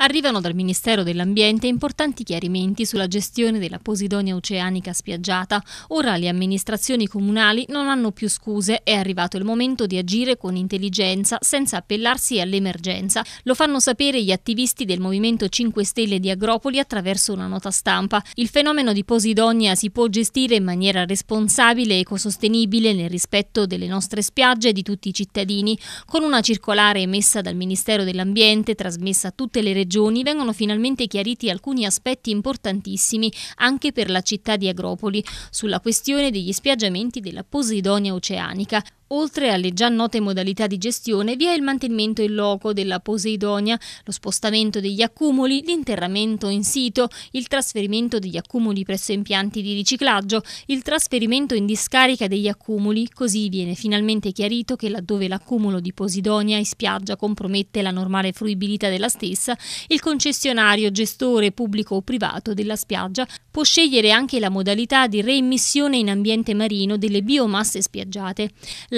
Arrivano dal Ministero dell'Ambiente importanti chiarimenti sulla gestione della Posidonia oceanica spiaggiata. Ora le amministrazioni comunali non hanno più scuse, è arrivato il momento di agire con intelligenza senza appellarsi all'emergenza. Lo fanno sapere gli attivisti del Movimento 5 Stelle di Agropoli attraverso una nota stampa. Il fenomeno di Posidonia si può gestire in maniera responsabile e ecosostenibile nel rispetto delle nostre spiagge e di tutti i cittadini, con una circolare emessa dal Ministero dell'Ambiente trasmessa a tutte le regioni regioni vengono finalmente chiariti alcuni aspetti importantissimi anche per la città di Agropoli sulla questione degli spiaggiamenti della Posidonia oceanica. Oltre alle già note modalità di gestione vi è il mantenimento in loco della Poseidonia, lo spostamento degli accumuli, l'interramento in sito, il trasferimento degli accumuli presso impianti di riciclaggio, il trasferimento in discarica degli accumuli, così viene finalmente chiarito che laddove l'accumulo di Poseidonia in spiaggia compromette la normale fruibilità della stessa, il concessionario, gestore pubblico o privato della spiaggia può scegliere anche la modalità di reimmissione in ambiente marino delle biomasse spiaggiate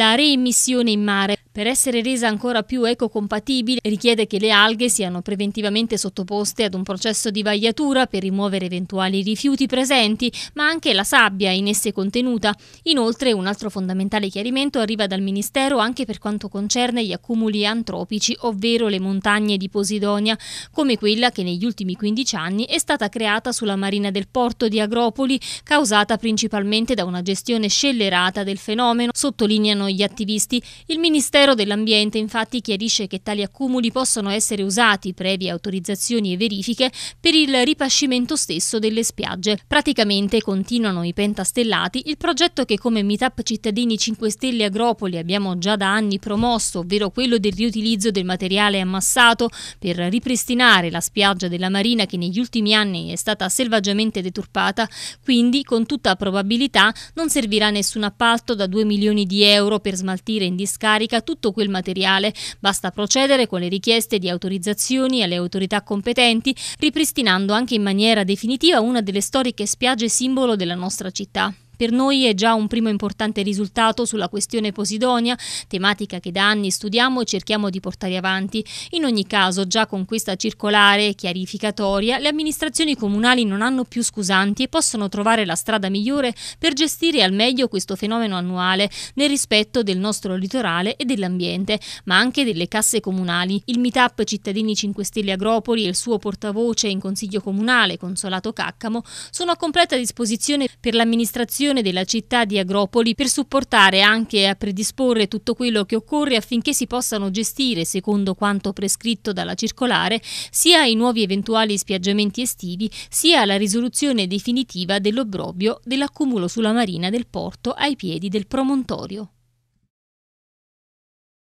la reimmissione in mare per essere resa ancora più ecocompatibile richiede che le alghe siano preventivamente sottoposte ad un processo di vagliatura per rimuovere eventuali rifiuti presenti, ma anche la sabbia in esse contenuta. Inoltre un altro fondamentale chiarimento arriva dal Ministero anche per quanto concerne gli accumuli antropici, ovvero le montagne di Posidonia, come quella che negli ultimi 15 anni è stata creata sulla marina del porto di Agropoli, causata principalmente da una gestione scellerata del fenomeno, sottolineano gli attivisti. Il Ministero Ministero dell'Ambiente infatti chiarisce che tali accumuli possono essere usati, previe autorizzazioni e verifiche, per il ripascimento stesso delle spiagge. Praticamente, continuano i pentastellati, il progetto che come Meetup Cittadini 5 Stelle Agropoli abbiamo già da anni promosso, ovvero quello del riutilizzo del materiale ammassato per ripristinare la spiaggia della Marina che negli ultimi anni è stata selvaggiamente deturpata, quindi con tutta probabilità non servirà nessun appalto da 2 milioni di euro per smaltire in discarica tutto tutto quel materiale. Basta procedere con le richieste di autorizzazioni alle autorità competenti, ripristinando anche in maniera definitiva una delle storiche spiagge simbolo della nostra città. Per noi è già un primo importante risultato sulla questione Posidonia, tematica che da anni studiamo e cerchiamo di portare avanti. In ogni caso, già con questa circolare chiarificatoria, le amministrazioni comunali non hanno più scusanti e possono trovare la strada migliore per gestire al meglio questo fenomeno annuale, nel rispetto del nostro litorale e dell'ambiente, ma anche delle casse comunali. Il meetup Cittadini 5 Stelle Agropoli e il suo portavoce in Consiglio Comunale, Consolato Caccamo, sono a completa disposizione per l'amministrazione Fondazione della città di Agropoli per supportare anche a predisporre tutto quello che occorre affinché si possano gestire, secondo quanto prescritto dalla circolare, sia i nuovi eventuali spiaggiamenti estivi, sia la risoluzione definitiva dell'obbrobio dell'accumulo sulla marina del porto ai piedi del promontorio.